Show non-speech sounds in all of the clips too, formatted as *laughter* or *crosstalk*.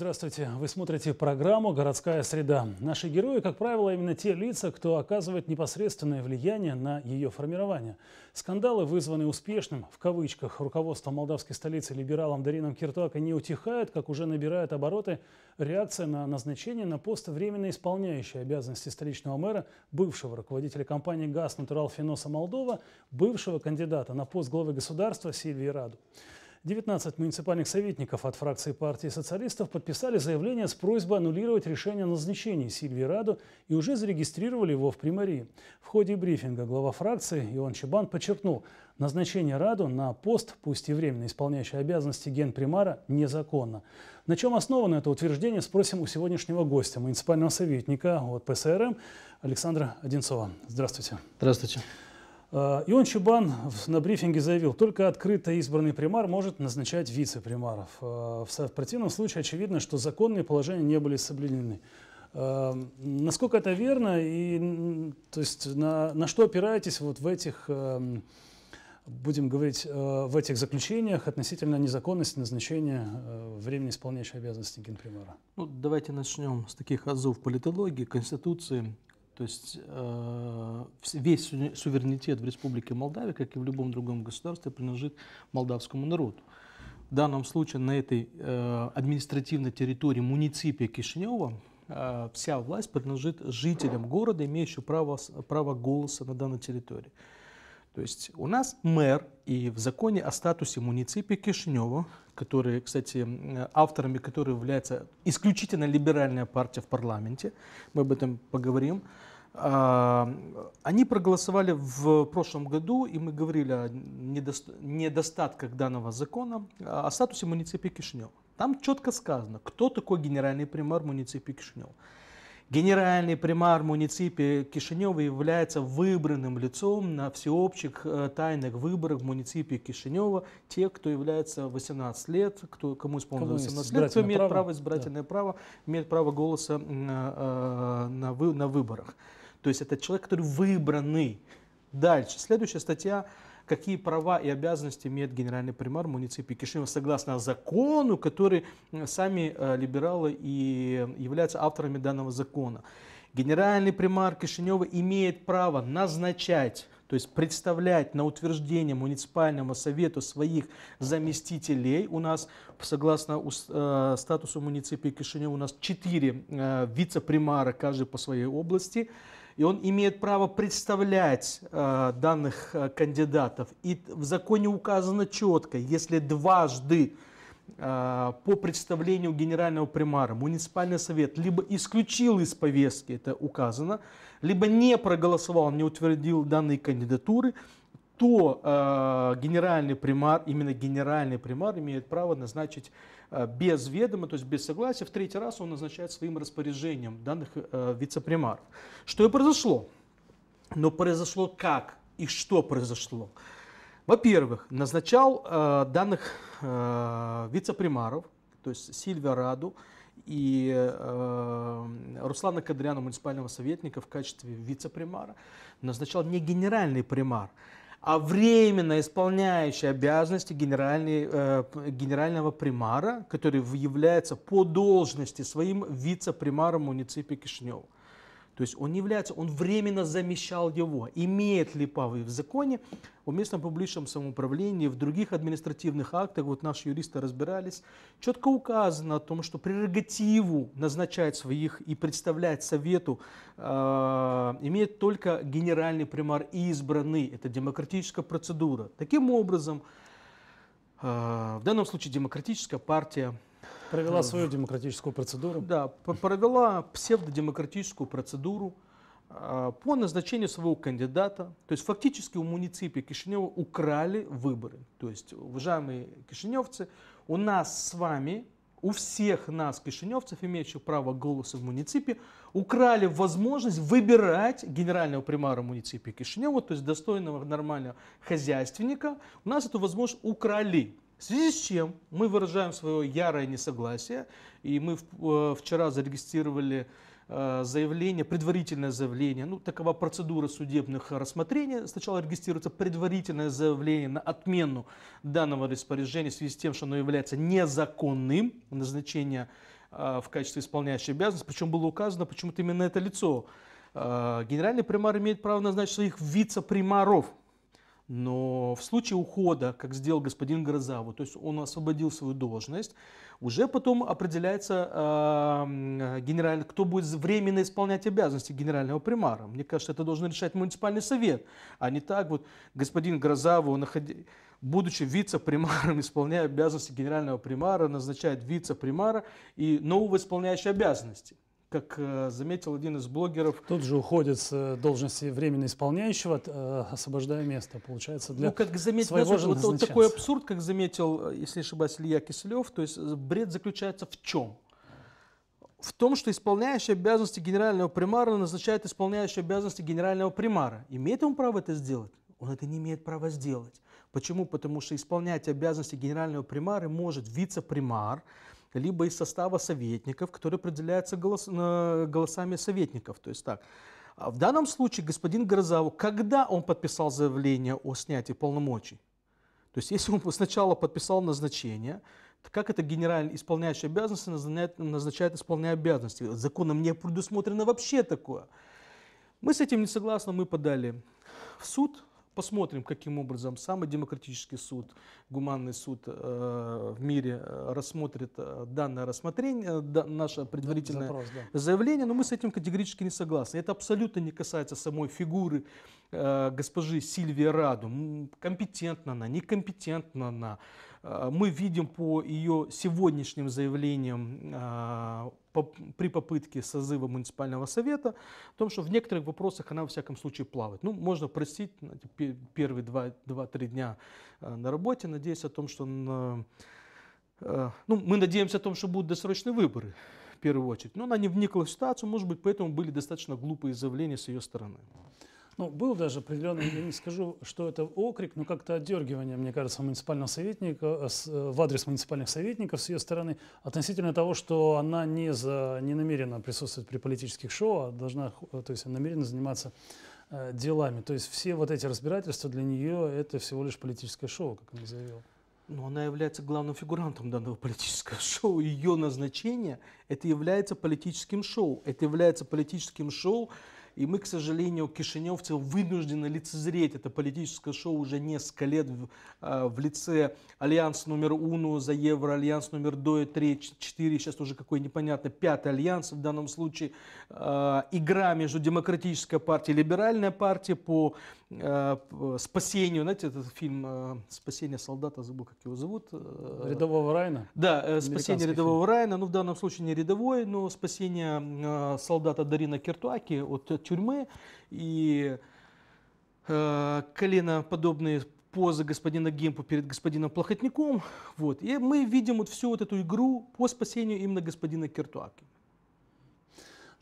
Здравствуйте. Вы смотрите программу «Городская среда». Наши герои, как правило, именно те лица, кто оказывает непосредственное влияние на ее формирование. Скандалы, вызванные успешным, в кавычках, руководством молдавской столицы либералом Дарином Киртака не утихают, как уже набирают обороты реакция на назначение на пост временно исполняющей обязанности столичного мэра, бывшего руководителя компании «Газ Натурал Финоса Молдова», бывшего кандидата на пост главы государства Сильвии Раду. 19 муниципальных советников от фракции партии социалистов подписали заявление с просьбой аннулировать решение о назначении Сильвии Раду и уже зарегистрировали его в примарии. В ходе брифинга глава фракции Ион Чебан подчеркнул, назначение Раду на пост, пусть и временно исполняющий обязанности генпримара, незаконно. На чем основано это утверждение, спросим у сегодняшнего гостя, муниципального советника от ПСРМ Александра Одинцова. Здравствуйте. Здравствуйте. Э, Ион Чубан на брифинге заявил, только открыто избранный примар может назначать вице-примаров. Э, в противном случае очевидно, что законные положения не были соблюдены. Э, насколько это верно и то есть, на, на что опираетесь вот в этих, будем говорить, в этих заключениях относительно незаконности назначения временно исполняющей обязанности генпримара? Ну, давайте начнем с таких азов политологии, конституции, то есть э, весь суверенитет в Республике Молдавия, как и в любом другом государстве, принадлежит молдавскому народу. В данном случае на этой э, административной территории муниципия Кишинева э, вся власть принадлежит жителям города, имеющим право, право голоса на данной территории. То есть у нас мэр и в законе о статусе муниципии Кишинева, которые, кстати, авторами которого является исключительно либеральная партия в парламенте, мы об этом поговорим, а, они проголосовали в прошлом году, и мы говорили о недостатках данного закона, а, о статусе муниципии Кишинева. Там четко сказано, кто такой генеральный примар муниципии Кишинева. Генеральный примар муниципии Кишинева является выбранным лицом на всеобщих э, тайных выборах муниципии Кишинева. Те, кто является 18 лет, кто, кому исполнилось 18 лет, кто имеет право, право избирательное да. право, имеет право голоса на, э, на, на выборах. То есть это человек, который выбранный. Дальше. Следующая статья какие права и обязанности имеет генеральный примар муниципии Кишинева согласно закону, который э, сами э, либералы и э, являются авторами данного закона. Генеральный примар Кишинева имеет право назначать, то есть представлять на утверждение муниципальному совету своих заместителей. У нас, согласно статусу муниципии Кишинева, у нас четыре вице-примара, каждый по своей области и он имеет право представлять э, данных э, кандидатов. И в законе указано четко, если дважды э, по представлению генерального примара муниципальный совет либо исключил из повестки, это указано, либо не проголосовал, не утвердил данные кандидатуры, то э, генеральный примар, именно генеральный примар имеет право назначить Э, без ведома, то есть без согласия, в третий раз он назначает своим распоряжением данных э, вице-примаров. Что и произошло. Но произошло как и что произошло? Во-первых, назначал э, данных вице-примаров, то есть Сильвия Раду и Руслана Кадряна, муниципального советника в качестве вице-примара, назначал не генеральный примар, а временно исполняющий обязанности генеральный, э, генерального примара, который является по должности своим вице-примаром муниципе Кишинева. То есть он не является, он временно замещал его. Имеет ли Павел в законе в местном публичном самоуправлении, в других административных актах, вот наши юристы разбирались, четко указано о том, что прерогативу назначать своих и представлять совету э, имеет только генеральный примар избранный. Это демократическая процедура. Таким образом, э, в данном случае демократическая партия Провела свою демократическую процедуру. Да, провела псевдодемократическую процедуру а, по назначению своего кандидата. То есть фактически у муниципия Кишинева украли выборы. То есть, уважаемые кишиневцы, у нас с вами, у всех нас, кишиневцев, имеющих право голоса в муниципе, украли возможность выбирать генерального примара муниципия Кишинева, то есть достойного нормального хозяйственника. У нас эту возможность украли. В связи с чем мы выражаем свое ярое несогласие, и мы э, вчера зарегистрировали э, заявление, предварительное заявление, ну такова процедура судебных рассмотрений. Сначала регистрируется предварительное заявление на отмену данного распоряжения в связи с тем, что оно является незаконным, назначение э, в качестве исполняющей обязанности, причем было указано почему-то именно это лицо. Генеральный примар имеет право назначить своих вице-примаров, но в случае ухода, как сделал господин Грозаву, то есть он освободил свою должность, уже потом определяется э, эм, генеральный, кто будет временно исполнять обязанности генерального примара. Мне кажется, это должен решать муниципальный совет, а не так вот господин Грозаву, находи, будучи вице-примаром, *laughs* исполняя обязанности генерального примара, назначает вице-примара и нового исполняющего обязанности как э, заметил один из блогеров... Тут же уходит с э, должности временно исполняющего, э, освобождая место, получается, для ну, как заметил, своего же вот, вот такой абсурд, как заметил, если не ошибаюсь, Илья Киселев, то есть бред заключается в чем? в том, что исполняющий обязанности генерального примара назначает исполняющий обязанности генерального примара. Имеет он право это сделать? Он это не имеет права сделать. Почему? Потому что исполнять обязанности генерального примара может вице-примар, либо из состава советников, который определяется голос, э, голосами советников. То есть так. А в данном случае господин Грозау, когда он подписал заявление о снятии полномочий? То есть если он сначала подписал назначение, то как это генеральный исполняющий обязанности назначает, назначает исполняя обязанности? Законом не предусмотрено вообще такое. Мы с этим не согласны, мы подали в суд, Посмотрим, каким образом самый демократический суд, гуманный суд э, в мире э, рассмотрит э, данное рассмотрение, э, да, наше предварительное Запрос, да. заявление, но мы с этим категорически не согласны. Это абсолютно не касается самой фигуры э, госпожи Сильвии Раду. Компетентна она, некомпетентна она Э, мы видим по ее сегодняшним заявлениям э, при попытке созыва муниципального совета, о том, что в некоторых вопросах она, во всяком случае, плавает. Ну, можно простить знаете, ну, первые 2-3 дня э, на работе, надеясь о том, что... Он, ну, мы надеемся о том, что будут досрочные выборы, в первую очередь. Но она не вникла в ситуацию, может быть, поэтому были достаточно глупые заявления с ее стороны. Ну, был даже определенный, я не скажу, что это окрик, но как-то отдергивание, мне кажется, муниципального советника, э, э, в адрес муниципальных советников с ее стороны относительно того, что она не, за, не намерена присутствовать при политических шоу, а должна, э, то есть намерена заниматься делами. То есть все вот эти разбирательства для нее это всего лишь политическое шоу, как она заявила. Но она является главным фигурантом данного политического шоу. Ее назначение – это является политическим шоу. Это является политическим шоу и мы, к сожалению, кишиневцы вынуждены лицезреть это политическое шоу уже несколько лет в, а, в лице альянс номер уну за евро, альянс номер 2, 3, 4, сейчас уже какой непонятно, пятый альянс в данном случае. А, игра между демократической партией и либеральной партией по Э, спасению, знаете, этот фильм э, «Спасение солдата», забыл, как его зовут. Э, рядового Райна? Да, «Спасение рядового фильм. Райна», ну в данном случае не рядовой, но спасение солдата Дарина Киртуаки от тюрьмы и коленоподобные позы господина Гемпу перед господином Плохотником. Вот. И мы видим вот всю вот эту игру по спасению именно господина Киртуаки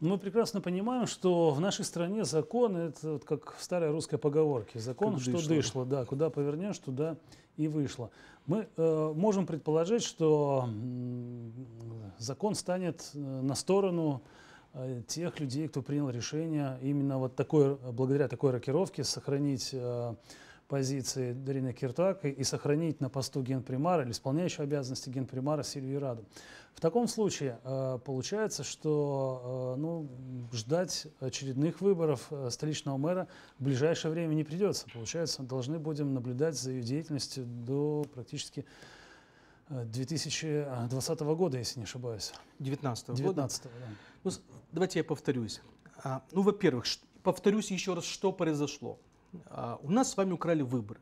мы прекрасно понимаем, что в нашей стране закон, это вот как в старой русской поговорке, закон, как что дышло. дышло, да, куда повернешь, туда и вышло. Мы э, можем предположить, что закон станет э, на сторону э, тех людей, кто принял решение именно вот такой, благодаря такой рокировке сохранить э, позиции Дарины Киртак и, и сохранить на посту генпримара или исполняющего обязанности генпримара Сильвию Раду. В таком случае э, получается, что э, ну, ждать очередных выборов э, столичного мэра в ближайшее время не придется. Получается, должны будем наблюдать за ее деятельностью до практически 2020 года, если не ошибаюсь. 19 -го 19 года. Да. Ну, давайте я повторюсь. А, ну, во-первых, повторюсь еще раз, что произошло. А, у нас с вами украли выборы.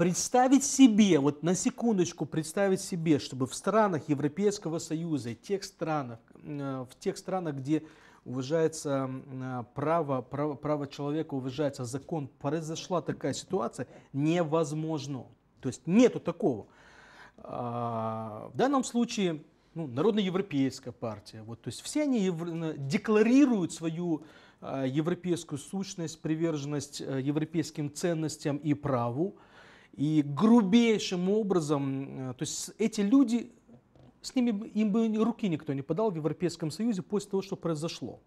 Представить себе, вот на секундочку представить себе, чтобы в странах Европейского Союза, тех странах, э, в тех странах, где уважается э, право, право, право человека, уважается закон, произошла такая ситуация, невозможно. То есть нету такого. А, в данном случае ну, Европейская партия, вот, то есть все они евро, декларируют свою э, европейскую сущность, приверженность европейским ценностям и праву, и грубейшим образом, э, то есть эти люди, с ними им бы руки никто не подал в Европейском Союзе после того, что произошло.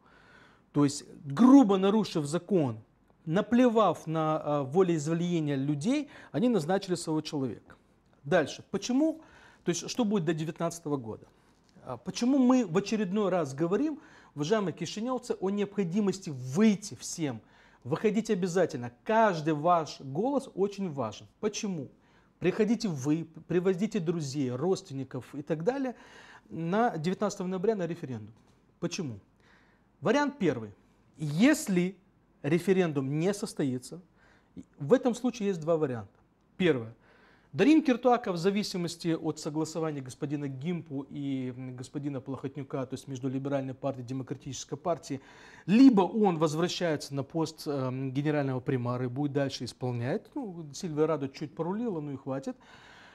То есть грубо нарушив закон, наплевав на э, волеизвлияние людей, они назначили своего человека. Дальше. Почему? То есть что будет до 2019 года? Э, почему мы в очередной раз говорим, уважаемые кишиневцы, о необходимости выйти всем – Выходите обязательно. Каждый ваш голос очень важен. Почему? Приходите вы, привозите друзей, родственников и так далее на 19 ноября на референдум. Почему? Вариант первый. Если референдум не состоится, в этом случае есть два варианта. Первое. Дарин Киртуака в зависимости от согласования господина Гимпу и господина Плохотнюка, то есть между либеральной партией и демократической партией, либо он возвращается на пост э, генерального примара и будет дальше исполнять, ну, Сильвия Радо чуть порулила, ну и хватит,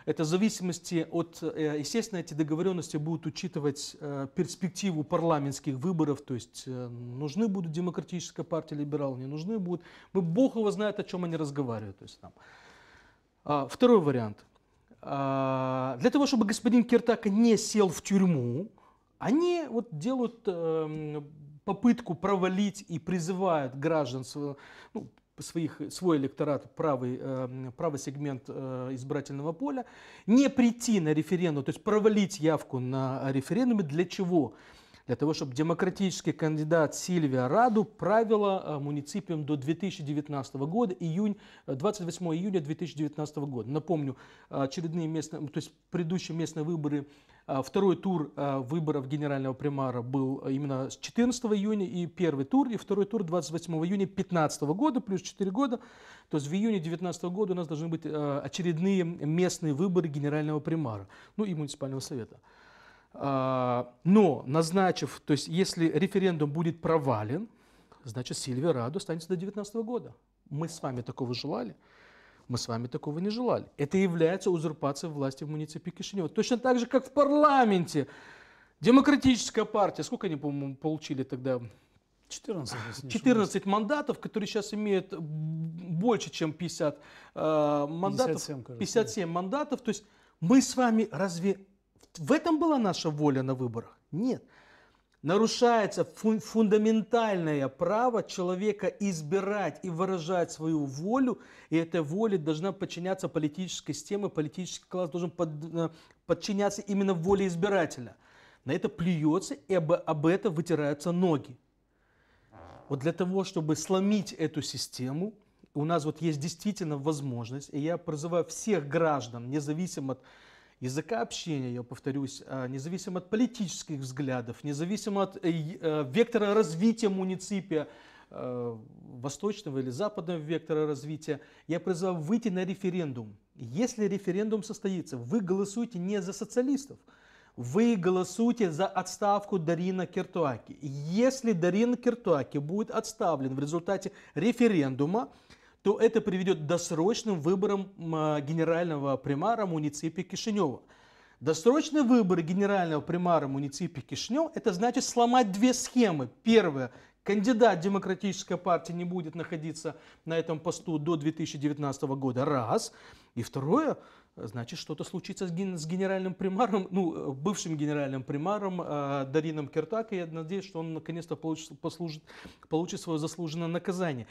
это в зависимости от, э, естественно, эти договоренности будут учитывать э, перспективу парламентских выборов, то есть нужны будут демократическая партия, Либерал не нужны будут. Мы, ну, бог его знает, о чем они разговаривают. То есть, там, а, второй вариант. А, для того, чтобы господин Киртака не сел в тюрьму, они вот делают эм, попытку провалить и призывают граждан, ну, своих, свой электорат, правый, э, правый сегмент э, избирательного поля, не прийти на референдум, то есть провалить явку на референдуме. Для чего? для того, чтобы демократический кандидат Сильвия Раду правила э, муниципием до 2019 года, июнь, 28 э, июня 2019 года. Напомню, э, очередные местные, то есть предыдущие местные выборы Второй тур выборов генерального примара был именно с 14 июня, и первый тур, и второй тур 28 июня 2015 года, плюс 4 года. То есть в июне 2019 года у нас должны быть очередные местные выборы генерального примара, ну и муниципального совета. А, но назначив, то есть если референдум будет провален, значит Сильвия Раду останется до 2019 года. Мы с вами такого желали, мы с вами такого не желали. Это является узурпацией власти в муниципе Кишинева. Точно так же, как в парламенте. Демократическая партия, сколько они, по-моему, получили тогда? 14, 14 мандатов, которые сейчас имеют больше, чем 50 э, а, мандатов. 57, кажется. 57 мандатов. То есть мы с вами разве в этом была наша воля на выборах? Нет. Нарушается фун фундаментальное право человека избирать и выражать свою волю, и этой воле должна подчиняться политической системе, политический класс должен под, э, подчиняться именно воле избирателя. На это плюется и об, об это вытираются ноги. Вот для того, чтобы сломить эту систему, у нас вот есть действительно возможность, и я призываю всех граждан, независимо от языка общения, я повторюсь, а, независимо от политических взглядов, независимо от э, э, вектора развития муниципия, э, восточного или западного вектора развития, я призываю выйти на референдум. Если референдум состоится, вы голосуете не за социалистов, вы голосуете за отставку Дарина Киртуаки. Если Дарин Киртуаки будет отставлен в результате референдума, то это приведет к досрочным выборам а, генерального примара муниципии Кишинева. Досрочные выборы генерального примара муниципии Кишинев – это значит сломать две схемы. Первое, кандидат Демократической партии не будет находиться на этом посту до 2019 года – раз. И второе – значит, что-то случится с, генеральным примаром, ну, э, бывшим генеральным примаром э, Дарином Киртак. И я надеюсь, что он наконец-то получит, послужит, получит свое заслуженное наказание.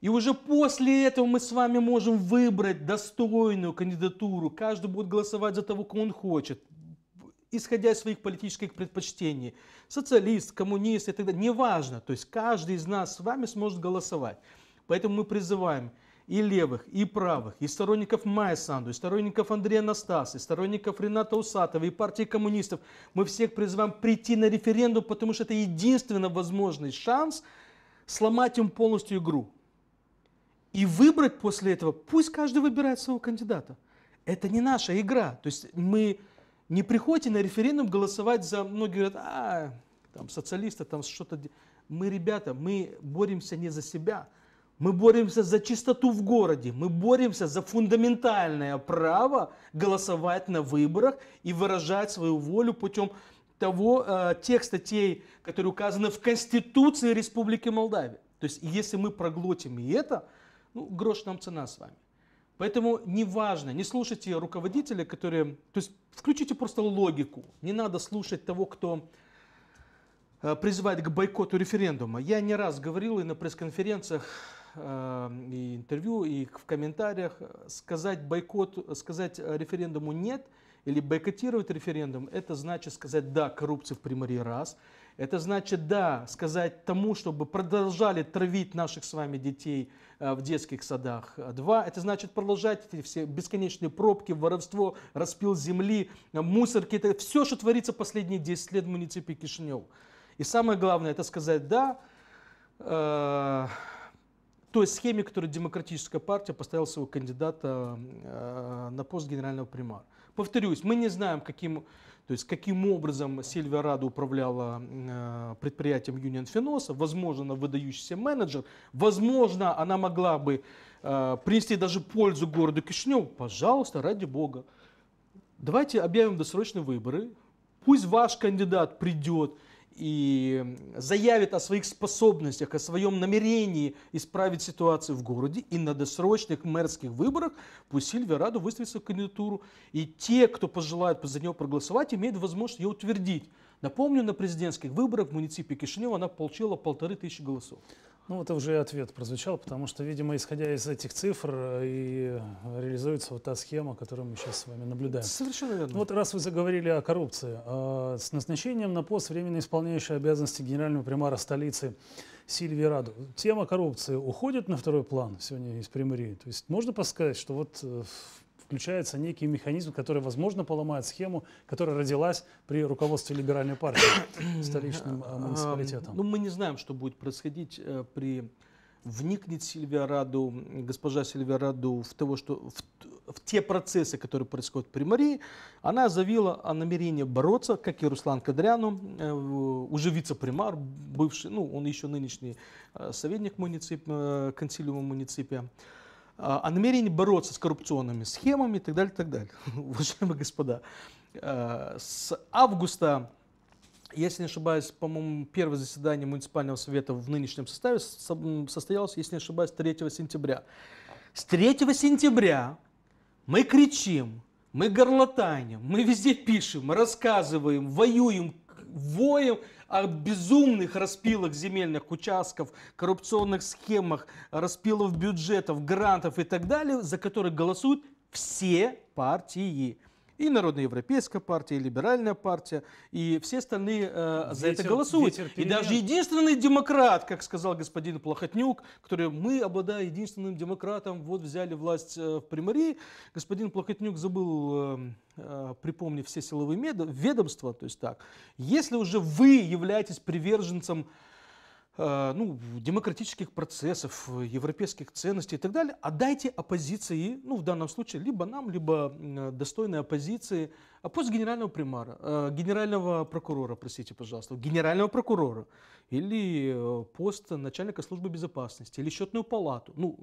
И уже после этого мы с вами можем выбрать достойную кандидатуру. Каждый будет голосовать за того, кого он хочет, исходя из своих политических предпочтений. Социалист, коммунист и так далее. Неважно. То есть каждый из нас с вами сможет голосовать. Поэтому мы призываем и левых, и правых, и сторонников Майя Санду, и сторонников Андрея Настаса, и сторонников Рената Усатова, и партии коммунистов. Мы всех призываем прийти на референдум, потому что это единственный возможный шанс сломать им полностью игру и выбрать после этого, пусть каждый выбирает своего кандидата. Это не наша игра. То есть мы не приходите на референдум голосовать за... Многие говорят, а, там социалисты, там что-то... Мы, ребята, мы боремся не за себя. Мы боремся за чистоту в городе, мы боремся за фундаментальное право голосовать на выборах и выражать свою волю путем того, э, тех статей, которые указаны в Конституции Республики Молдавия. То есть, если мы проглотим и это, ну, грош нам цена с вами. Поэтому неважно, не слушайте руководителя, которые... То есть включите просто логику. Не надо слушать того, кто э, призывает к бойкоту референдума. Я не раз говорил и на пресс-конференциях, э, и интервью, и в комментариях, э, сказать бойкот, сказать референдуму нет или бойкотировать референдум, это значит сказать да коррупции в Приморье раз – это значит, да, сказать тому, чтобы продолжали травить наших с вами детей э, в детских садах. Два, это значит продолжать эти все бесконечные пробки, воровство, распил земли, э, мусорки. Это все, что творится последние 10 лет в муниципе Кишинев. И самое главное, это сказать «да» э, той схеме, которую демократическая партия поставила своего кандидата э, на пост генерального примара. Повторюсь, мы не знаем, каким то есть каким образом Сильвиарада управляла э, предприятием Union Финоса, возможно, выдающийся менеджер, возможно, она могла бы э, принести даже пользу городу Кишиневу. Пожалуйста, ради бога. Давайте объявим досрочные выборы. Пусть ваш кандидат придет и заявит о своих способностях, о своем намерении исправить ситуацию в городе, и на досрочных мэрских выборах пусть Сильвия Раду выставит свою кандидатуру, и те, кто пожелает за него проголосовать, имеют возможность ее утвердить. Напомню, на президентских выборах в муниципе Кишинева она получила полторы тысячи голосов. Ну, это уже ответ прозвучал, потому что, видимо, исходя из этих цифр э, и реализуется вот та схема, которую мы сейчас с вами наблюдаем. Совершенно верно. Ну, вот раз вы заговорили о коррупции, а, с назначением на пост временно исполняющей обязанности генерального примара столицы Сильвии Раду. Тема коррупции уходит на второй план сегодня из Примории? То есть можно подсказать, что вот э, включается некий механизм, который, возможно, поломает схему, которая родилась при руководстве либеральной партии *coughs* столичным э, муниципалитетом? Ну, мы не знаем, что будет происходить э, при вникнет Сильвиараду, госпожа Сильвиараду в, того, что, в, в те процессы, которые происходят при Марии, она заявила о намерении бороться, как и Руслан Кадряну, э, уже вице-примар, бывший, ну, он еще нынешний советник муницип э, консилиума муниципия. А, о намерении бороться с коррупционными схемами и так далее, и так далее. *laughs* Уважаемые господа, а, с августа, если не ошибаюсь, по-моему, первое заседание муниципального совета в нынешнем составе состоялось, если не ошибаюсь, 3 сентября. С 3 сентября мы кричим, мы горлатаним, мы везде пишем, рассказываем, воюем, воем – о безумных распилах земельных участков, коррупционных схемах, распилов бюджетов, грантов и так далее, за которые голосуют все партии и Народноевропейская партия, и Либеральная партия, и все остальные э, за это голосуют. и даже единственный демократ, как сказал господин Плохотнюк, который мы, обладая единственным демократом, вот взяли власть э, в Приморье, господин Плохотнюк забыл... Эм, э, припомнив все силовые ведомства, то есть так, если уже вы являетесь приверженцем Э, ну, демократических процессов, европейских ценностей и так далее, а дайте оппозиции, ну, в данном случае, либо нам, либо э, достойной оппозиции, а пост генерального примара, э, генерального прокурора, простите, пожалуйста, генерального прокурора, или пост начальника службы безопасности, или счетную палату, ну,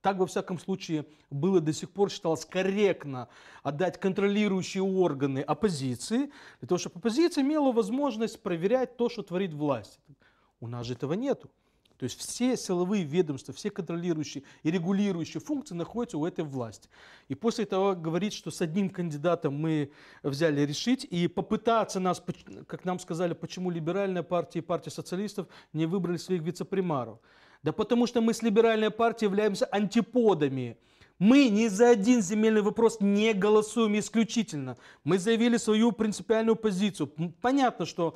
так, во всяком случае, было до сих пор считалось корректно отдать контролирующие органы оппозиции, для того, чтобы оппозиция имела возможность проверять то, что творит власть. У нас же этого нету. То есть все силовые ведомства, все контролирующие и регулирующие функции находятся у этой власти. И после того говорит, что с одним кандидатом мы взяли решить и попытаться нас, как нам сказали, почему либеральная партия и партия социалистов не выбрали своих вице-примаров. Да потому что мы с либеральной партией являемся антиподами. Мы ни за один земельный вопрос не голосуем исключительно. Мы заявили свою принципиальную позицию. Понятно, что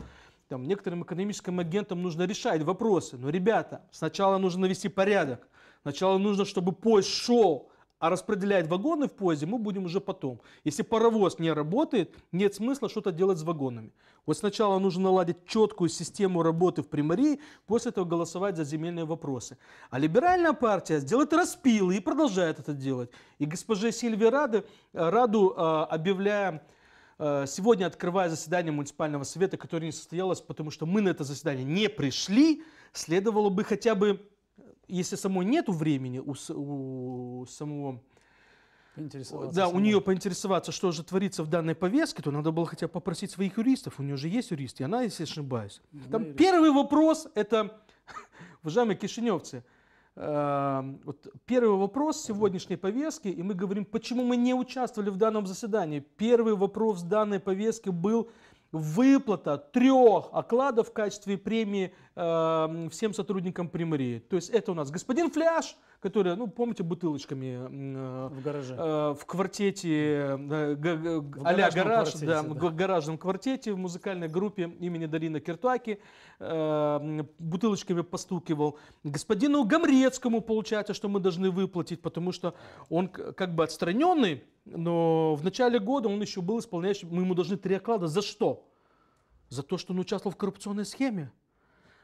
там, некоторым экономическим агентам нужно решать вопросы. Но, ребята, сначала нужно навести порядок. Сначала нужно, чтобы поезд шел, а распределять вагоны в поезде мы будем уже потом. Если паровоз не работает, нет смысла что-то делать с вагонами. Вот сначала нужно наладить четкую систему работы в примарии, после этого голосовать за земельные вопросы. А либеральная партия сделает распилы и продолжает это делать. И госпоже Сильве Раду, Раду объявляя Э, сегодня, открывая заседание муниципального совета, которое не состоялось, потому что мы на это заседание не пришли, следовало бы хотя бы, если самой нету времени у, у самого да, у нее поинтересоваться, что же творится в данной повестке, то надо было хотя бы попросить своих юристов. У нее же есть юристы, и она, если ошибаюсь. Ну, Там первый вопрос это, *laughs* уважаемые кишиневцы, Эм, вот первый вопрос сегодняшней повестки, и мы говорим, почему мы не участвовали в данном заседании. Первый вопрос данной повестки был выплата трех окладов в качестве премии э, всем сотрудникам Примарии. То есть это у нас господин Фляж, которые, ну, помните, бутылочками э, в гараже, э, в квартете, э, э га, в а-ля гараж, квартете, да, да. гаражном квартете в музыкальной группе имени Дарина Киртуаки э, бутылочками постукивал. Господину Гамрецкому получается, что мы должны выплатить, потому что он как бы отстраненный, но в начале года он еще был исполняющим, мы ему должны три оклада. За что? За то, что он участвовал в коррупционной схеме.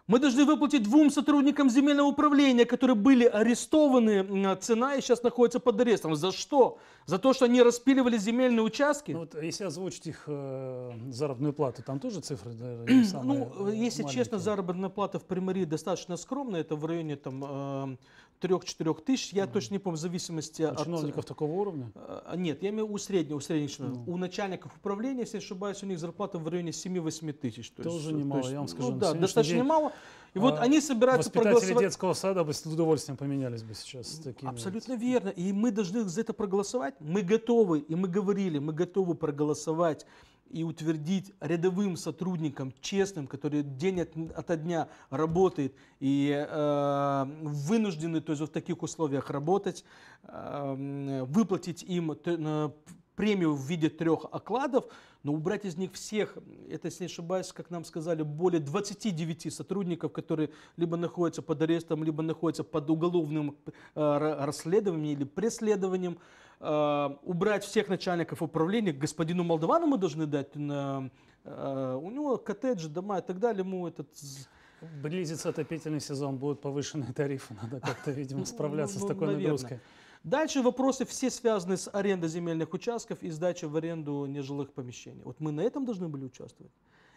Мы должны выплатить двум сотрудникам земельного управления, которые были арестованы, цена и сейчас находится под арестом. За что? За то, что они распиливали земельные участки? Ну, вот, если озвучить их э, заработную плату, там тоже цифры наверное, *clears throat* самые Ну, э, если маленькие. честно, заработная плата в Приморье достаточно скромная, это в районе там, э, 3-4 тысяч, я угу. точно не помню, в зависимости у от... чиновников э, такого уровня? Э, нет, я имею в у среднего, у средних чиновников. Ну. У начальников управления, если не ошибаюсь, у них зарплата в районе 7-8 тысяч. Тоже есть, э, немало, то есть, я вам ну скажу. Ну, да, достаточно день... немало. И а вот они собираются воспитатели проголосовать... детского сада бы с удовольствием поменялись бы сейчас. Такими. Абсолютно верно. И мы должны за это проголосовать. Мы готовы, и мы говорили, мы готовы проголосовать и утвердить рядовым сотрудникам, честным, которые день от, ото дня работает и э, вынуждены то есть, в таких условиях работать, э, выплатить им э, премию в виде трех окладов, но убрать из них всех, это, если не ошибаюсь, как нам сказали, более 29 сотрудников, которые либо находятся под арестом, либо находятся под уголовным э, расследованием или преследованием, э, убрать всех начальников управления, господину Молдовану мы должны дать, на, э, у него коттеджи, дома и так далее, ему этот... Близится отопительный сезон, будут повышенные тарифы, надо как-то, видимо, ну, справляться с ну, такой нагрузкой. Дальше вопросы все связаны с арендой земельных участков и сдачей в аренду нежилых помещений. Вот мы на этом должны были участвовать.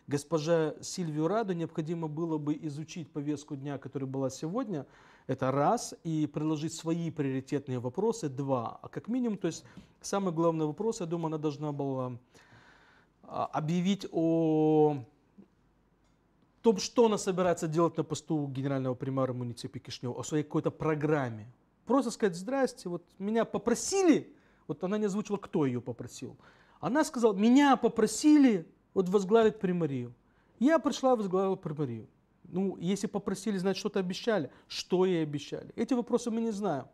Госпожа Сильвию Раду необходимо было бы изучить повестку дня, которая была сегодня, это раз. И предложить свои приоритетные вопросы. Два. А как минимум, то есть самый главный вопрос, я думаю, она должна была а, объявить о том, что она собирается делать на посту генерального примара муниципии Кишнева, о своей какой-то программе. Просто сказать, здрасте, вот меня попросили, вот она не озвучила, кто ее попросил. Она сказала, меня попросили вот возглавить примарию. Я пришла, возглавила примарию. Ну, если попросили, значит, что-то обещали. Что ей обещали? Эти вопросы мы не знаем.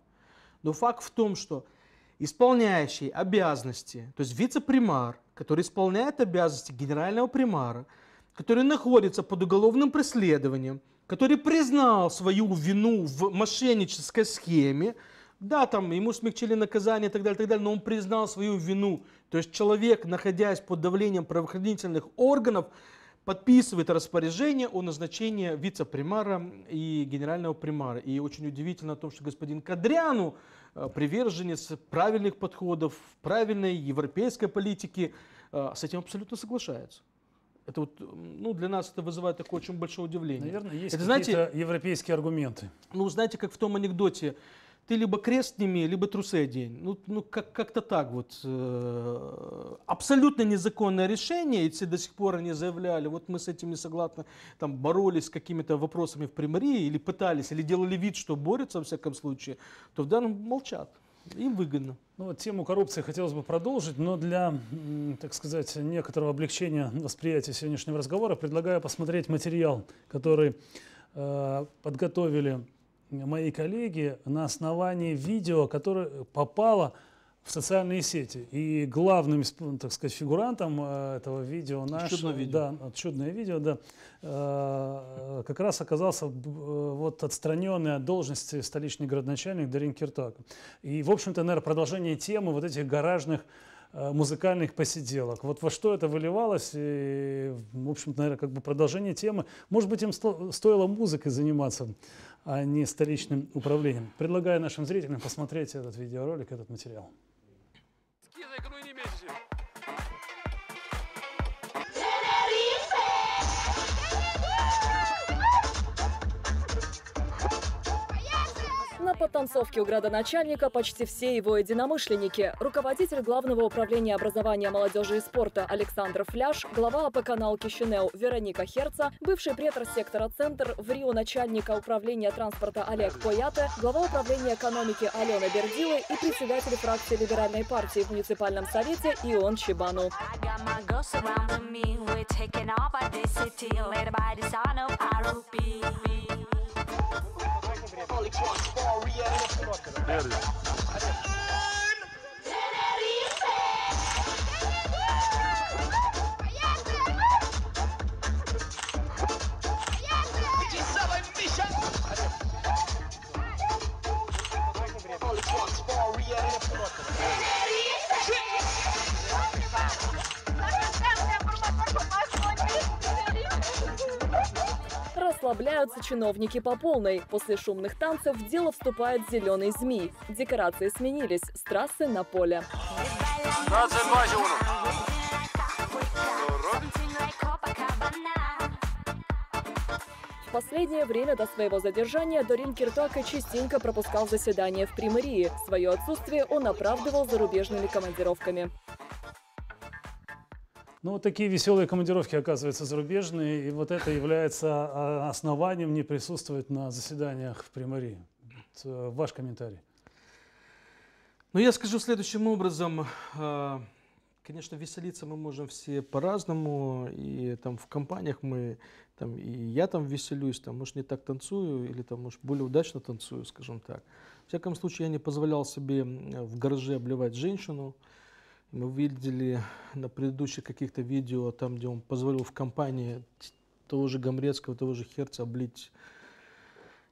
Но факт в том, что исполняющий обязанности, то есть вице-примар, который исполняет обязанности генерального примара, который находится под уголовным преследованием, который признал свою вину в мошеннической схеме, да, там ему смягчили наказание и так далее, и так далее, но он признал свою вину. То есть человек, находясь под давлением правоохранительных органов, подписывает распоряжение о назначении вице-примара и генерального примара. И очень удивительно о том, что господин Кадряну, э, приверженец правильных подходов, правильной европейской политики, э, с этим абсолютно соглашается. Это вот, ну, для нас это вызывает такое очень большое удивление. Наверное, есть это, знаете, европейские аргументы. Ну, знаете, как в том анекдоте, ты либо крест ними, либо трусы одень. Ну, ну как, как-то так вот. Э, абсолютно незаконное решение, и все до сих пор они заявляли, вот мы с этим не согласны, там боролись с какими-то вопросами в примарии, или пытались, или делали вид, что борются, во всяком случае, то в данном молчат. Им выгодно. Ну, вот тему коррупции хотелось бы продолжить, но для, так сказать, некоторого облегчения восприятия сегодняшнего разговора предлагаю посмотреть материал, который э, подготовили моей коллеги на основании видео, которое попало в социальные сети. И главным, так сказать, фигурантом э, этого видео наш, чудное видео, да, чудное видео, да, э, как раз оказался э, вот отстраненный от должности столичный городначальник Дарин Киртак. И, в общем-то, наверное, продолжение темы вот этих гаражных музыкальных посиделок. Вот во что это выливалось, и, в общем-то, наверное, как бы продолжение темы. Может быть, им стоило музыкой заниматься а не столичным управлением. Предлагаю нашим зрителям посмотреть этот видеоролик, этот материал. Скидай На подтанцовке у градоначальника почти все его единомышленники. Руководитель Главного управления образования молодежи и спорта Александр Фляж, глава АПК «Налки Щенеу» Вероника Херца, бывший претор сектора «Центр» в Рио начальника управления транспорта Олег Пояте, глава управления экономики Алена Бердила и председатель фракции Либеральной партии в муниципальном совете Ион Чебану. We're taking off at this city, led by the son of Arupi. Hadi. расслабляются чиновники по полной. После шумных танцев в дело вступает зеленый змей. Декорации сменились с трассы на поле. последнее время до своего задержания Дорин Киртака частенько пропускал заседания в Примарии. Свое отсутствие он оправдывал зарубежными командировками. Ну, вот такие веселые командировки, оказывается, зарубежные, и вот это является а, основанием не присутствовать на заседаниях в примарии. Э, ваш комментарий. Ну, я скажу следующим образом. А, конечно, веселиться мы можем все по-разному, и там в компаниях мы, там, и я там веселюсь, там, может, не так танцую, или там, может, более удачно танцую, скажем так. В всяком случае, я не позволял себе в гараже обливать женщину, мы видели на предыдущих каких-то видео, там, где он позволил в компании того же Гамрецкого, того же Херца облить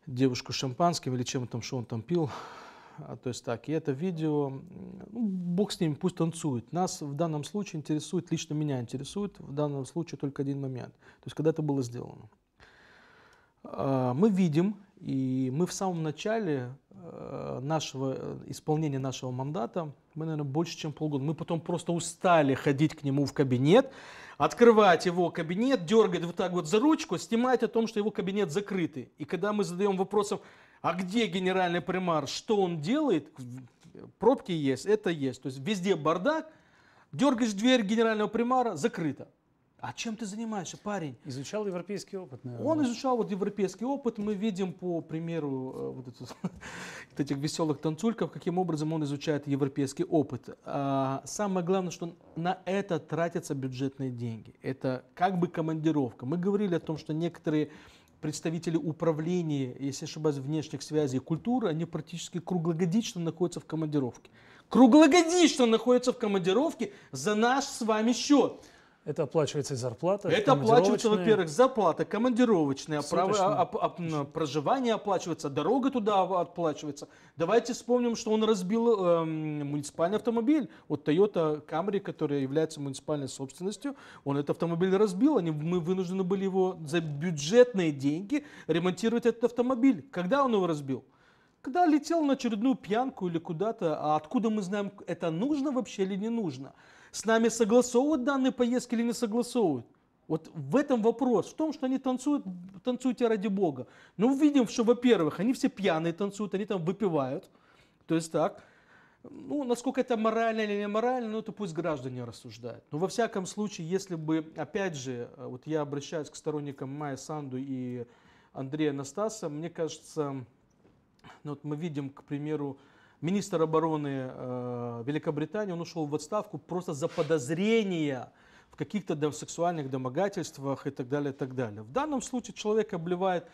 девушку шампанским или чем там, что он там пил. А, то есть так, и это видео, ну, бог с ним, пусть танцует. Нас в данном случае интересует, лично меня интересует в данном случае только один момент. То есть когда это было сделано. А, мы видим, и мы в самом начале Э, нашего, э, исполнения нашего мандата, мы, наверное, больше, чем полгода. Мы потом просто устали ходить к нему в кабинет, открывать его кабинет, дергать вот так вот за ручку, снимать о том, что его кабинет закрытый. И когда мы задаем вопросом, а где генеральный примар, что он делает, пробки есть, это есть. То есть везде бардак, дергаешь дверь генерального примара, закрыто. А чем ты занимаешься, парень? Изучал европейский опыт, наверное. Он изучал вот европейский опыт. Мы видим по примеру э, вот, эту, *laughs* вот этих веселых танцульков, каким образом он изучает европейский опыт. А, самое главное, что на это тратятся бюджетные деньги. Это как бы командировка. Мы говорили о том, что некоторые представители управления, если ошибаюсь, внешних связей и культуры, они практически круглогодично находятся в командировке. Круглогодично находятся в командировке за наш с вами счет. Это оплачивается и зарплата. Это оплачивается, во-первых, зарплата, командировочные, оправ... Ну, оп... оп... проживание оплачивается, дорога туда оплачивается. Давайте вспомним, что он разбил эм, муниципальный автомобиль. Вот Toyota Camry, которая является муниципальной собственностью, он этот автомобиль разбил. Они, мы вынуждены были его за бюджетные деньги ремонтировать этот автомобиль. Когда он его разбил? когда летел на очередную пьянку или куда-то, а откуда мы знаем, это нужно вообще или не нужно? с нами согласовывают данные поездки или не согласовывают? Вот в этом вопрос, в том, что они танцуют, танцуют танцуйте ради Бога. Но ну, мы видим, что, во-первых, они все пьяные танцуют, они там выпивают, то есть так. Ну, насколько это морально или не морально, ну, это пусть граждане рассуждают. Но во всяком случае, если бы, опять же, э, вот я обращаюсь к сторонникам Майя Санду и Андрея Настаса, мне кажется, ну, вот мы видим, к примеру, министр обороны э, Великобритании, он ушел в отставку просто за подозрение в каких-то сексуальных домогательствах и так далее, и так далее. В данном случае человек обливает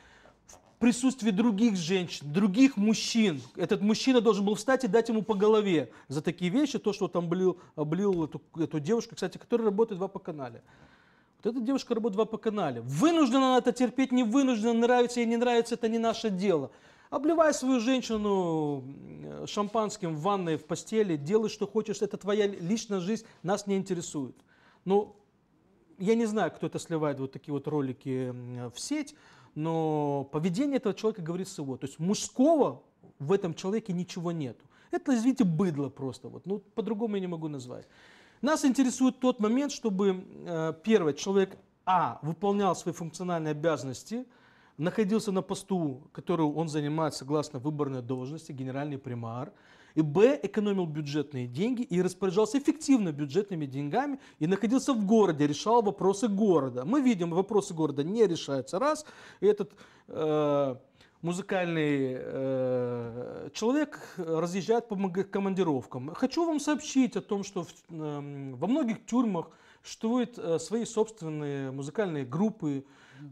в присутствии других женщин, других мужчин. Этот мужчина должен был встать и дать ему по голове за такие вещи, то, что там облил, облил эту, эту девушку, кстати, которая работает в АПО-канале. Вот эта девушка работает в АПО-канале. Вынуждена она это терпеть, не вынуждена, нравится ей, не нравится, это не наше дело. Обливай свою женщину э, шампанским в ванной, в постели, делай, что хочешь, это твоя личная жизнь, нас не интересует. Ну, я не знаю, кто это сливает, вот такие вот ролики в сеть, но поведение этого человека говорит всего. То есть мужского в этом человеке ничего нет. Это, извините, быдло просто. Вот. Ну, по-другому я не могу назвать. Нас интересует тот момент, чтобы, э, первое, человек, а, выполнял свои функциональные обязанности – находился на посту, которую он занимает согласно выборной должности, генеральный примар, и б, экономил бюджетные деньги и распоряжался эффективно бюджетными деньгами и находился в городе, решал вопросы города. Мы видим, вопросы города не решаются раз, и этот э, музыкальный э, человек разъезжает по командировкам. Хочу вам сообщить о том, что в, э, во многих тюрьмах существуют э, свои собственные музыкальные группы,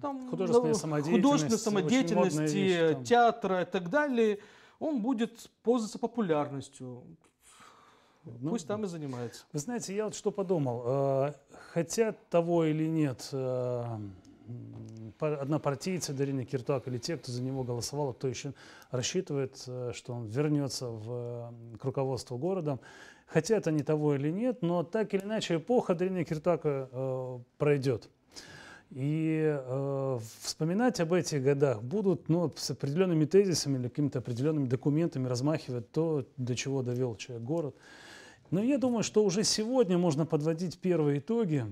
там, художественной самодеятельности, художественной самодеятельности вещь, там. театра и так далее, он будет пользоваться популярностью. Ну, Пусть там и занимается. Вы знаете, я вот что подумал. Э, хотят того или нет э, однопартийцы Дарина Киртак или те, кто за него голосовал, а кто еще рассчитывает, э, что он вернется в, к руководству городом. Хотят они того или нет, но так или иначе эпоха Дарина Киртака пройдет. И э, вспоминать об этих годах будут ну, с определенными тезисами или какими-то определенными документами размахивать то, до чего довел человек город. Но я думаю, что уже сегодня можно подводить первые итоги,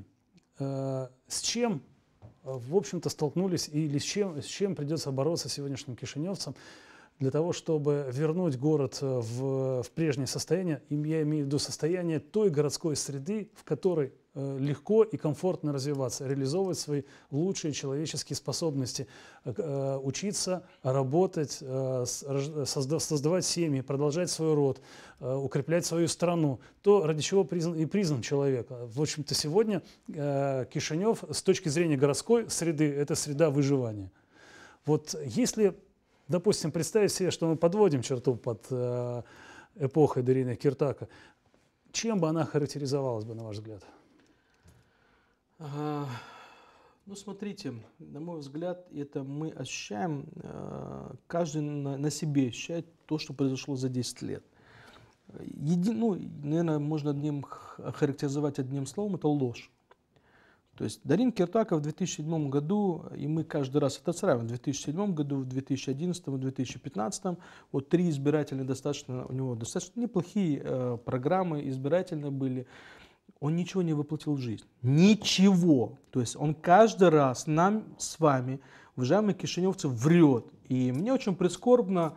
э, с чем, э, в общем-то, столкнулись или с чем, с чем придется бороться сегодняшним кишиневцам для того, чтобы вернуть город э, в, в прежнее состояние. И я имею в виду состояние той городской среды, в которой Э, легко и комфортно развиваться, реализовывать свои лучшие человеческие способности, э, э, учиться, работать, создавать семьи, продолжать свой род, укреплять свою страну, то, ради чего признан, и признан человек. В общем-то, сегодня Кишинев с точки зрения городской среды – это среда выживания. Вот если, допустим, представить себе, что мы подводим черту под эпохой Дарины Киртака, чем бы она характеризовалась бы, на ваш взгляд? Ну, смотрите, на мой взгляд, это мы ощущаем, э, каждый на себе ощущает то, что произошло за 10 лет. Еди, ну, наверное, можно одним характеризовать одним словом, это ложь. То есть Дарин Киртаков в 2007 году, и мы каждый раз это сравниваем, в 2007 году, в 2011, в 2015, вот три избирательные достаточно, у него достаточно неплохие э, программы избирательные были он ничего не воплотил в жизнь. Ничего. То есть он каждый раз нам с вами, уважаемые кишиневцы, врет. И мне очень прискорбно,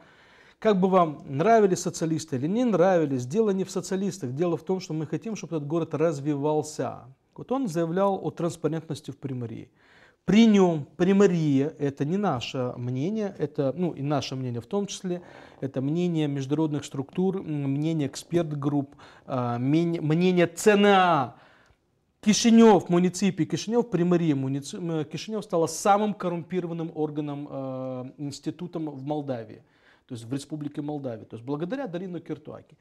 как бы вам нравились социалисты или не нравились, дело не в социалистах, дело в том, что мы хотим, чтобы этот город развивался. Вот он заявлял о транспарентности в Приморье при нем, при Марии, это не наше мнение, это, ну и наше мнение в том числе, это мнение международных структур, мнение эксперт-групп, а, мнение ЦНА. Кишинев, муниципий Кишинев, при Марии муници... Кишинев стала самым коррумпированным органом, а, институтом в Молдавии, то есть в Республике Молдавия, то есть благодаря Дарину Киртуаке.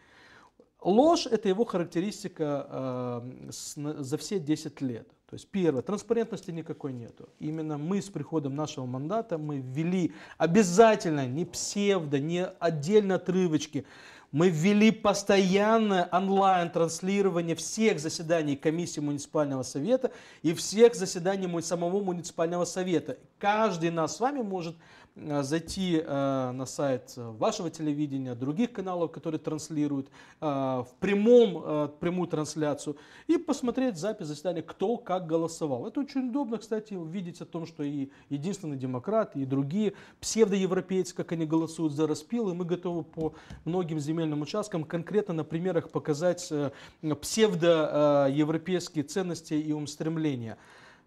Ложь – это его характеристика э, за все 10 лет. То есть первое, транспарентности никакой нету. Именно мы с приходом нашего мандата мы ввели обязательно, не псевдо, не отдельно отрывочки, мы ввели постоянное онлайн-транслирование всех заседаний комиссии муниципального совета и всех заседаний самого муниципального совета. Каждый нас с вами может Э, зайти э, на сайт вашего телевидения, других каналов, которые транслируют э, в прямом, прямую трансляцию, и посмотреть запись заседания, кто как голосовал. Это очень удобно, кстати, увидеть о том, что и единственный демократ, и другие псевдоевропейцы, как они голосуют за распил, и мы готовы по многим земельным участкам конкретно на примерах показать псевдоевропейские ценности и умстремления.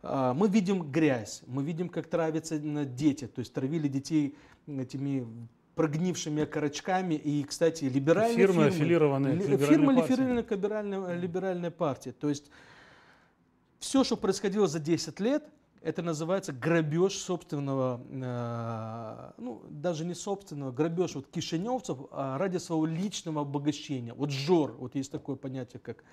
А, мы видим грязь, мы видим, как травятся э, дети, то есть травили детей этими прогнившими корочками. И, кстати, либеральные фирмы, фирмы аффилированные ли, фирмы аффилированные либеральной, э, либеральной партии. То есть все, что происходило за 10 лет, это называется грабеж собственного, э, ну, даже не собственного, грабеж вот кишиневцев а ради своего личного обогащения. Вот жор, вот есть такое понятие, как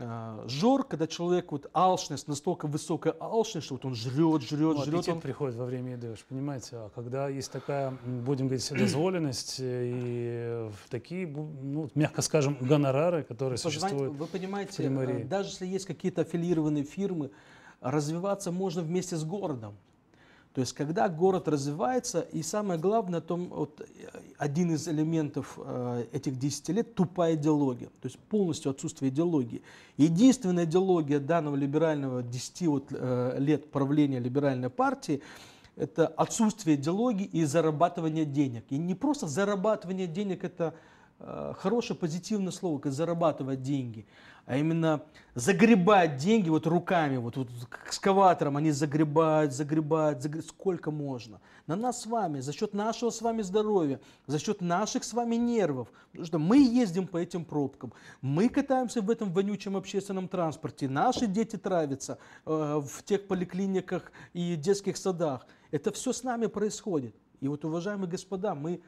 а, жор, когда человек, вот алчность, настолько высокая алчность, что вот он жрет, жрет, ну, жрет. Он... приходит во время еды, вы же понимаете. А когда есть такая, будем говорить, дозволенность э, и такие, ну, мягко скажем, гонорары, которые Позвать, существуют Вы понимаете, в э, даже если есть какие-то аффилированные фирмы, развиваться можно вместе с городом. То есть, когда город развивается, и самое главное, том, вот, э, один из элементов э, этих 10 лет – тупая идеология, то есть полностью отсутствие идеологии. Единственная идеология данного либерального 10 вот, э, лет правления либеральной партии – это отсутствие идеологии и зарабатывание денег. И не просто зарабатывание денег – это э, хорошее позитивное слово, как зарабатывать деньги – а именно загребать деньги вот руками, вот, вот экскаватором они загребают, загребают, загребают, сколько можно. На нас с вами, за счет нашего с вами здоровья, за счет наших с вами нервов, потому что мы ездим по этим пробкам, мы катаемся в этом вонючем общественном транспорте, наши дети травятся э, в тех поликлиниках и детских садах. Это все с нами происходит. И вот, уважаемые господа, мы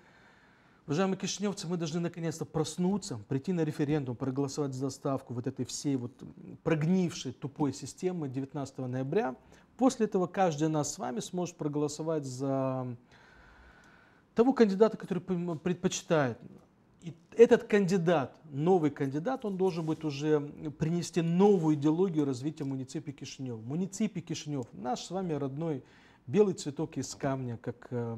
Уважаемые кишиневцы, мы должны наконец-то проснуться, прийти на референдум, проголосовать за заставку вот этой всей вот прогнившей тупой системы 19 ноября. После этого каждый нас с вами сможет проголосовать за того кандидата, который предпочитает. И этот кандидат, новый кандидат, он должен будет уже принести новую идеологию развития муниципии Кишинев. Муниципий Кишинев, наш с вами родной белый цветок из камня, как э,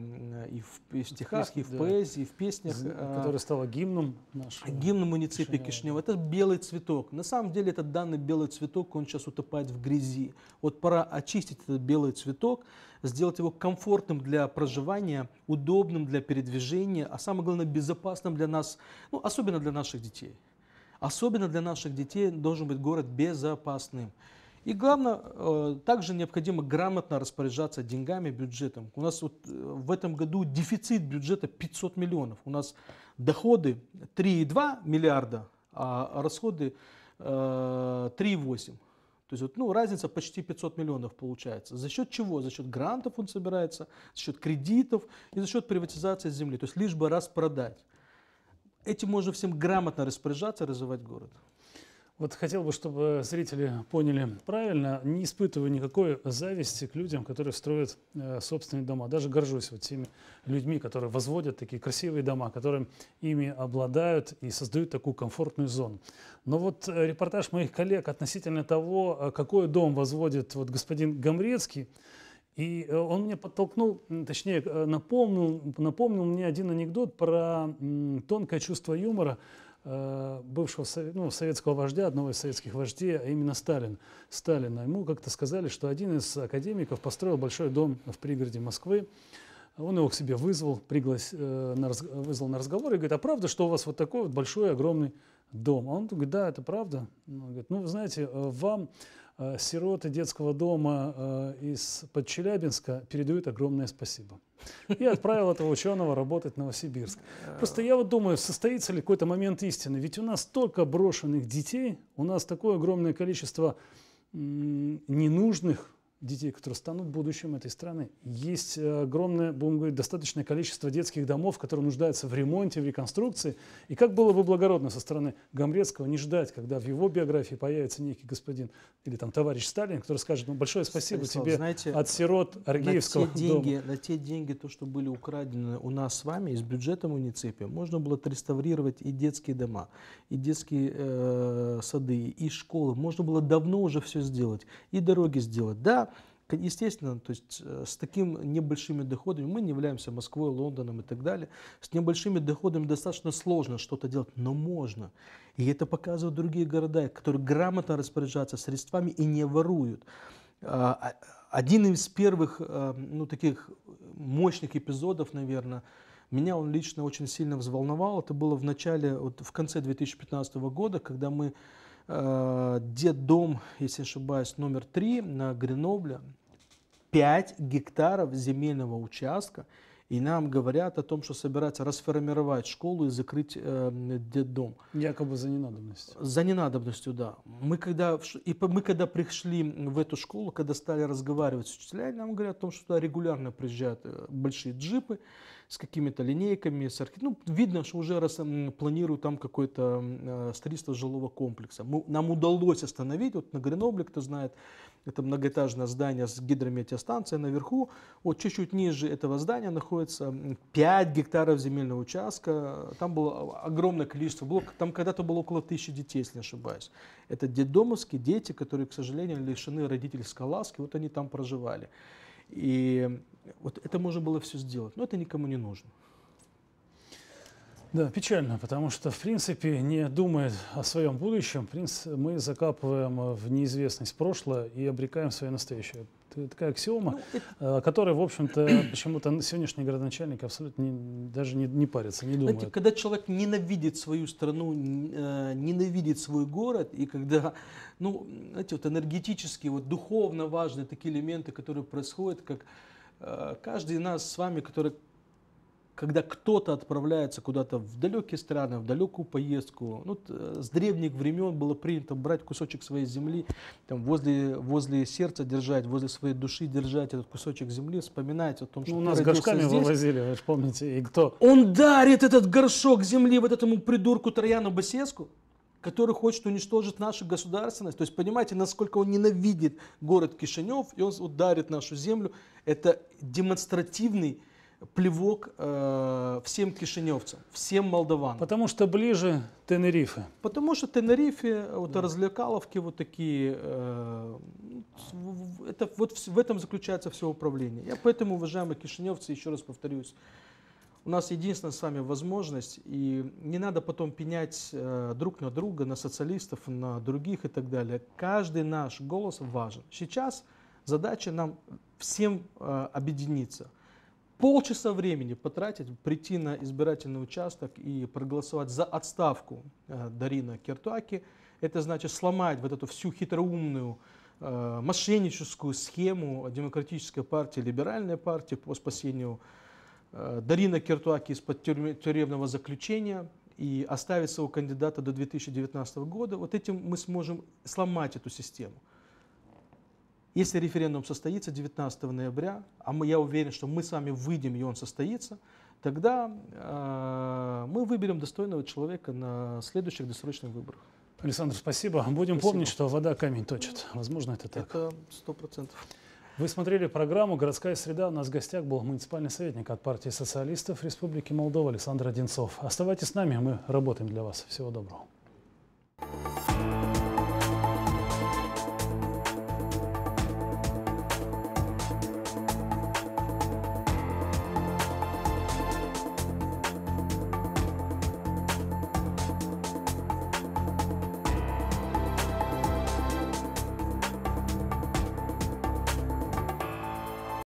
э, и в, стихах, и в поэзии, и в песнях. Э, который стал гимном нашего. Гимном муниципия Кишинева. Это белый цветок. На самом деле этот данный белый цветок, он сейчас утопает в грязи. Вот пора очистить этот белый цветок, сделать его комфортным для проживания, удобным для передвижения, а самое главное, безопасным для нас, ну, особенно для наших детей. Особенно для наших детей должен быть город безопасным. И главное, э, также необходимо грамотно распоряжаться деньгами, бюджетом. У нас вот э, в этом году дефицит бюджета 500 миллионов. У нас доходы 3,2 миллиарда, а расходы 3,8. Э, То есть вот, ну, разница почти 500 миллионов получается. За счет чего? За счет грантов он собирается, за счет кредитов и за счет приватизации земли. То есть лишь бы раз продать. Этим можно всем грамотно распоряжаться развивать город. Вот хотел бы, чтобы зрители поняли правильно, не испытываю никакой зависти к людям, которые строят э, собственные дома. Даже горжусь вот теми людьми, которые возводят такие красивые дома, которым ими обладают и создают такую комфортную зону. Но вот э, репортаж моих коллег относительно того, э, какой дом возводит вот господин Гамрецкий, и э, он мне подтолкнул, точнее, напомнил, напомнил мне один анекдот про м, тонкое чувство юмора, Э, бывшего ну, советского вождя, одного из советских вождей, а именно Сталин. Сталина. Ему как-то сказали, что один из академиков построил большой дом в пригороде Москвы. Он его к себе вызвал, приглас... Э, на раз... вызвал на разговор и говорит, а правда, что у вас вот такой вот большой, огромный дом? А он говорит, да, это правда. Он говорит, ну, вы знаете, э, вам Э, сироты детского дома э, из-под Челябинска передают огромное спасибо. И отправил этого ученого работать в Новосибирск. Просто я вот думаю, состоится ли какой-то момент истины. Ведь у нас столько брошенных детей, у нас такое огромное количество ненужных детей, которые станут будущим этой страны. Есть э, огромное, будем говорить, достаточное количество детских домов, которые нуждаются в ремонте, в реконструкции. И как было бы благородно со стороны Гамрецкого не ждать, когда в его биографии появится некий господин или там товарищ Сталин, который скажет, ну, большое спасибо Станислав, тебе знаете, от сирот Аргеевского на те деньги, дома. На те деньги, то, что были украдены у нас с вами из бюджета муниципия, можно было отреставрировать и детские дома, и детские э, сады, и школы. Можно было давно уже все сделать, и дороги сделать. Да, Естественно, то есть э, с такими небольшими доходами, мы не являемся Москвой, Лондоном и так далее, с небольшими доходами достаточно сложно что-то делать, но можно. И это показывают другие города, которые грамотно распоряжаются средствами и не воруют. А, а, один из первых, э, ну, таких мощных эпизодов, наверное, меня он лично очень сильно взволновал. Это было в начале, вот в конце 2015 года, когда мы Э, детдом, если ошибаюсь, номер три на Гренобле, 5 гектаров земельного участка, и нам говорят о том, что собираются расформировать школу и закрыть э, детдом. Якобы за ненадобностью. За ненадобностью, да. Мы когда, и мы когда пришли в эту школу, когда стали разговаривать с учителями, нам говорят о том, что туда регулярно приезжают э, большие джипы, с какими-то линейками, с архи... ну, видно, что уже раз, планируют там какое-то э, строительство жилого комплекса. Мы, нам удалось остановить, вот на Гренобле, кто знает, это многоэтажное здание с гидрометеостанцией наверху. Вот чуть-чуть ниже этого здания находится 5 гектаров земельного участка. Там было огромное количество блоков. Там когда-то было около тысячи детей, если не ошибаюсь. Это детдомовские дети, которые, к сожалению, лишены родительской ласки. Вот они там проживали. И вот это можно было все сделать, но это никому не нужно. Да, печально, потому что, в принципе, не думая о своем будущем, мы закапываем в неизвестность прошлое и обрекаем свое настоящее. Это такая аксиома, ну, э, которая, в общем-то, почему-то сегодняшний городначальник абсолютно не, даже не, не парится, не думает. Знаете, когда человек ненавидит свою страну, э, ненавидит свой город, и когда, ну, знаете, вот энергетически, вот духовно важные такие элементы, которые происходят, как Э, каждый из нас с вами, который, когда кто-то отправляется куда-то в далекие страны, в далекую поездку, ну, э, с древних времен было принято брать кусочек своей земли, там, возле, возле сердца держать, возле своей души держать этот кусочек земли, вспоминать о том, что ну, у нас горшками здесь. вывозили, вы же помните, и кто? Он дарит этот горшок земли вот этому придурку Трояну Басеску который хочет уничтожить нашу государственность. То есть понимаете, насколько он ненавидит город Кишинев, и он ударит нашу землю. Это демонстративный плевок э, всем кишиневцам, всем молдаванам. Потому что ближе Тенерифе. Потому что Тенерифе, вот да. развлекаловки вот такие, э, это, вот в этом заключается все управление. Я поэтому, уважаемые кишиневцы, еще раз повторюсь, у нас единственная с вами возможность, и не надо потом пенять э, друг на друга, на социалистов, на других и так далее. Каждый наш голос важен. Сейчас задача нам всем э, объединиться. Полчаса времени потратить, прийти на избирательный участок и проголосовать за отставку э, Дарина Киртуаки. это значит сломать вот эту всю хитроумную мошенническую схему Демократической партии, Либеральной партии по спасению Э, Дарина Киртуаки из-под тюремного заключения и оставить своего кандидата до 2019 года, вот этим мы сможем сломать эту систему. Если референдум состоится 19 ноября, а мы, я уверен, что мы с вами выйдем и он состоится, тогда э, мы выберем достойного человека на следующих досрочных выборах. Александр, спасибо. Будем спасибо. помнить, что вода камень точит. Возможно, это так. Это сто процентов. Вы смотрели программу «Городская среда». У нас в гостях был муниципальный советник от партии социалистов Республики Молдова Александр Одинцов. Оставайтесь с нами, мы работаем для вас. Всего доброго.